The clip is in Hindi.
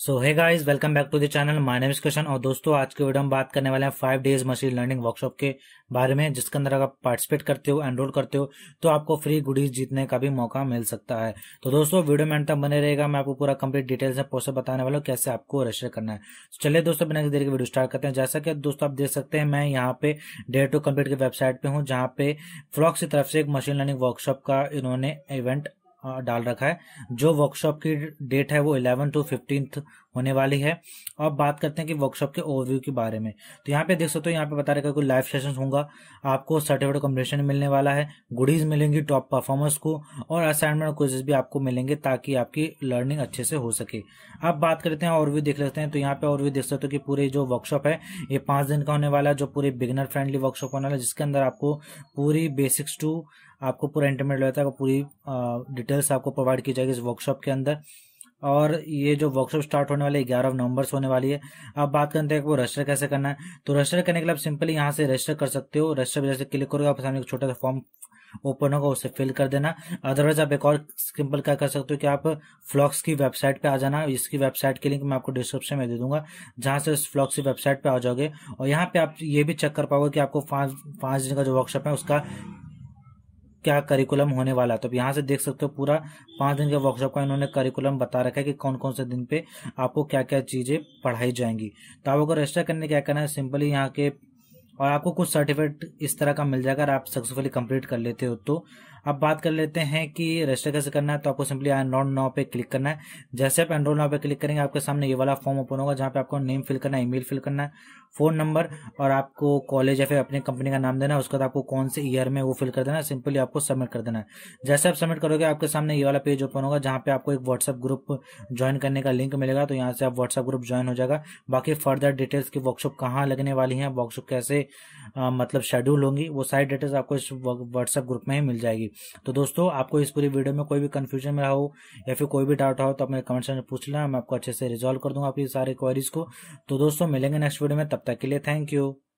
so hi guys welcome back to the channel my name is question और दोस्तों आज के वीडियो में बात करने वाले हैं five days machine learning workshop के बारे में जिसके अंदर अगर आप पार्टिसिपेट करते हो एनरोल करते हो तो आपको फ्री गुडीज जीतने का भी मौका मिल सकता है तो दोस्तों वीडियो में तक बने रहेगा मैं आपको पूरा कंप्लीट डिटेल से प्रोसेस बताने वाला हूँ कैसे आपको रजिस्टर करना है तो चलिए दोस्तों बिना देर की वीडियो स्टार्ट करते हैं जैसा कि दोस्तों आप देख सकते हैं मैं यहाँ पे डेयर टू कम्प्लीट की वेबसाइट पे हूँ जहाँ पे फ्लॉक्स की तरफ से एक मशीन लर्निंग वर्कशॉप का इन्होंने इवेंट हाँ, डाल रखा है जो वर्कशॉप की डेट है वो इलेवन टू फिफ्टींथ होने वाली है अब बात करते हैं कि वर्कशॉप के ओवरव्यू के बारे में तो यहाँ पे देख सकते हो यहाँ पे बता रखा है कोई लाइव सेशन होगा आपको सर्टिफिकेट कॉम्पिटिशन मिलने वाला है गुडीज मिलेंगी टॉप परफॉर्मर्स को और असाइनमेंट क्विजेज भी आपको मिलेंगे ताकि आपकी लर्निंग अच्छे से हो सके अब बात करते हैं ओवरव्यू देख लेते हैं तो यहाँ पे ओवरव्यू देख सकते हो कि पूरे जो वर्कशॉप है ये पांच दिन का होने वाला है जो पूरे बिगनर फ्रेंडली वर्कशॉप होने वाला है जिसके अंदर आपको पूरी बेसिक्स टू आपको पूरा इंटरमेट लगता है पूरी डिटेल्स आपको प्रोवाइड की जाएगी इस वर्कशॉप के अंदर और ये जो वर्कशॉप स्टार्ट होने वाली ग्यारह नवंबर से होने वाली है अब बात करते हैं कि वो रजिस्टर कैसे करना है तो रजिस्टर करने के लिए आप सिंपली यहाँ से रजिस्टर कर सकते हो रजिस्टर जैसे क्लिक करोगे आपके सामने एक छोटा सा फॉर्म ओपन होगा उसे फिल कर देना अदरवाइज आप एक और सिंपल क्या कर सकते हो कि आप फ्लॉक्स की वेबसाइट पे आ जाना इसकी वेबसाइट की लिंक मैं आपको डिस्क्रिप्शन में दे दूंगा जहां से उस फ्लॉक्स की वेबसाइट पे आ जाओगे और यहाँ पे आप ये भी चेक कर पाओगे कि आपको पांच पांच दिन का जो वर्कशॉप है उसका क्या करिकुलम होने वाला है तो यहाँ से देख सकते हो पूरा पांच दिन के वर्कशॉप का इन्होंने करिकुलम बता रखा है कि कौन कौन से दिन पे आपको क्या क्या चीज़ें पढ़ाई जाएंगी तो आपको रजिस्टर करने क्या करना है सिंपली यहाँ के और आपको कुछ सर्टिफिकेट इस तरह का मिल जाएगा अगर आप सक्सेसफुली कंप्लीट कर लेते हो तो अब बात कर लेते हैं कि रजिस्टर कैसे करना है तो आपको सिंपली एनरोल नाव पे क्लिक करना है जैसे आप एनरोल नाव पे क्लिक करेंगे आपके सामने ये वाला फॉर्म ओपन होगा जहाँ पे आपको नेम फिल करना है ईमेल फिल करना है फोन नंबर और आपको कॉलेज या फिर अपनी कंपनी का नाम देना है उसके बाद आपको कौन से ईयर में वो फिल कर देना है सिंपली आपको सबमिट कर देना है जैसे आप सबमिट करोगे आपके सामने ये वाला पेज ओपन होगा जहाँ पे आपको एक व्हाट्सअप ग्रुप ज्वाइन करने का लिंक मिलेगा तो यहाँ से आप व्हाट्सअप ग्रुप ज्वाइन हो जाएगा बाकी फर्दर डिटेल्स की वर्कशॉप कहाँ लगने वाली है वर्कशॉप कैसे मतलब शेड्यूल होंगी वो सारी डिटेल्स आपको इस व्हाट्सअप ग्रुप में ही मिल जाएगी तो दोस्तों आपको इस पूरी वीडियो में कोई भी कन्फ्यूजन में हो या फिर कोई भी डाउट हो तो आप मेरे कमेंट सेक्शन में पूछ लेना मैं आपको अच्छे से रिजॉल्व कर दूंगा आपकी सारी क्वारीज को तो दोस्तों मिलेंगे नेक्स्ट वीडियो में तब तक के लिए थैंक यू